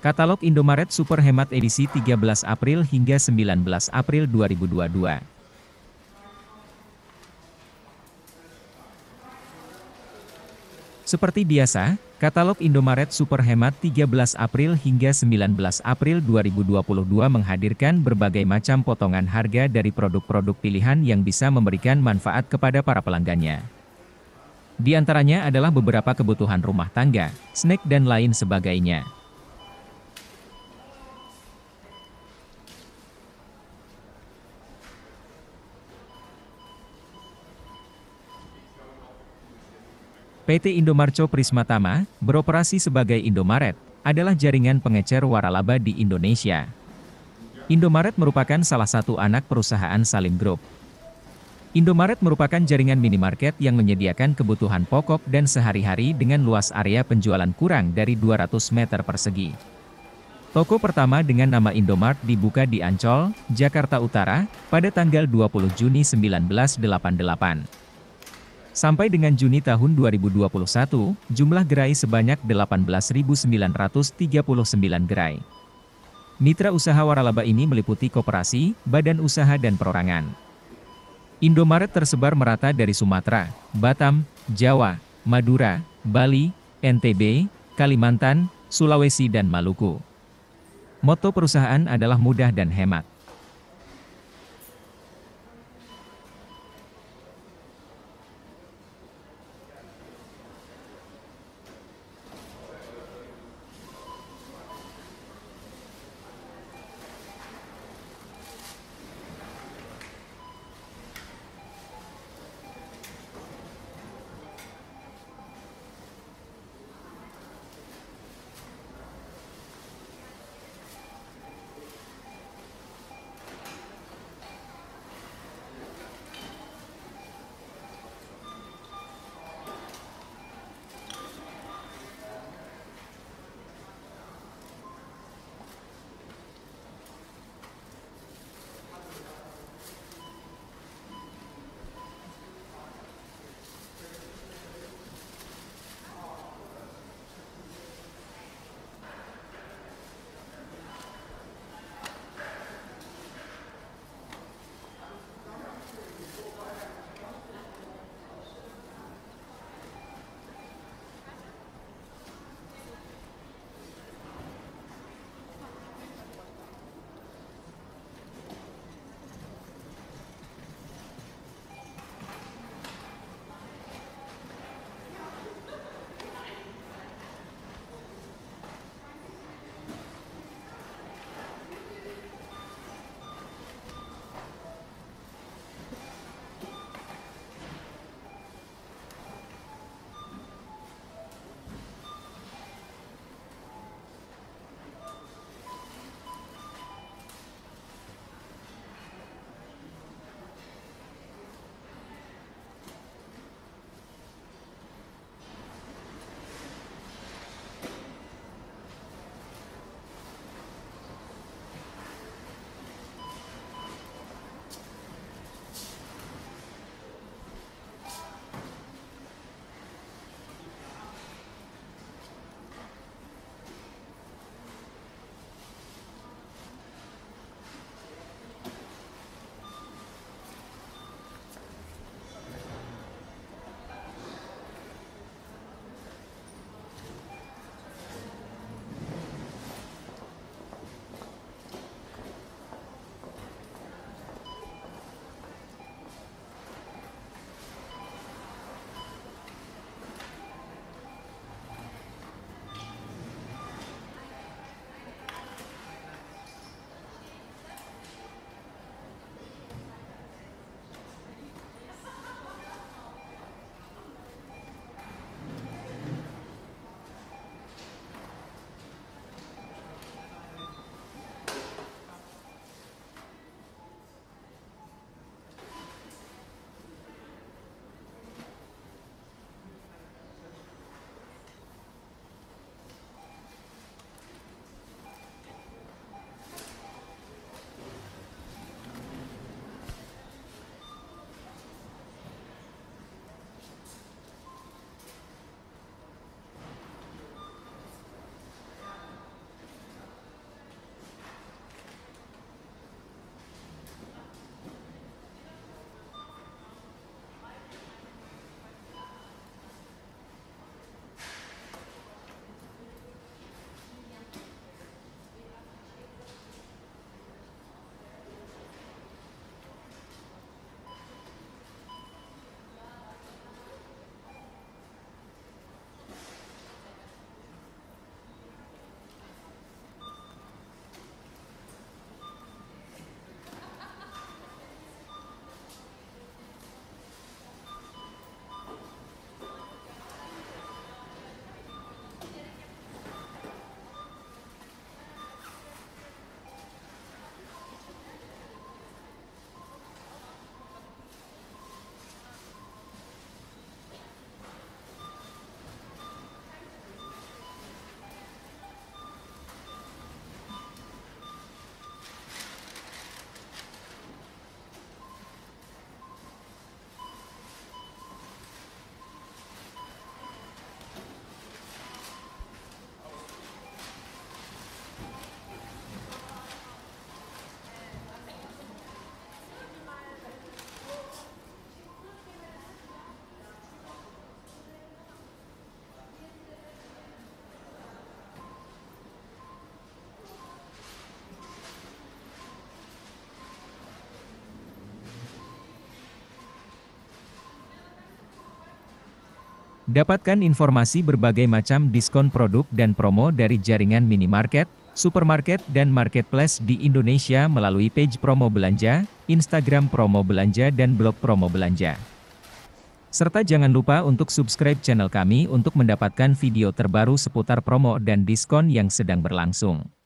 Katalog Indomaret Super Hemat edisi 13 April hingga 19 April 2022. Seperti biasa, katalog Indomaret Super Hemat 13 April hingga 19 April 2022 menghadirkan berbagai macam potongan harga dari produk-produk pilihan yang bisa memberikan manfaat kepada para pelanggannya. Di antaranya adalah beberapa kebutuhan rumah tangga, snack dan lain sebagainya. PT Indomarco Tama beroperasi sebagai Indomaret, adalah jaringan pengecer waralaba di Indonesia. Indomaret merupakan salah satu anak perusahaan Salim Group. Indomaret merupakan jaringan minimarket yang menyediakan kebutuhan pokok dan sehari-hari dengan luas area penjualan kurang dari 200 meter persegi. Toko pertama dengan nama Indomart dibuka di Ancol, Jakarta Utara, pada tanggal 20 Juni 1988. Sampai dengan Juni tahun 2021, jumlah gerai sebanyak 18.939 gerai. Mitra usaha waralaba ini meliputi koperasi, badan usaha dan perorangan. Indomaret tersebar merata dari Sumatera, Batam, Jawa, Madura, Bali, NTB, Kalimantan, Sulawesi dan Maluku. Moto perusahaan adalah mudah dan hemat. Dapatkan informasi berbagai macam diskon produk dan promo dari jaringan minimarket, supermarket dan marketplace di Indonesia melalui page promo belanja, Instagram promo belanja dan blog promo belanja. Serta jangan lupa untuk subscribe channel kami untuk mendapatkan video terbaru seputar promo dan diskon yang sedang berlangsung.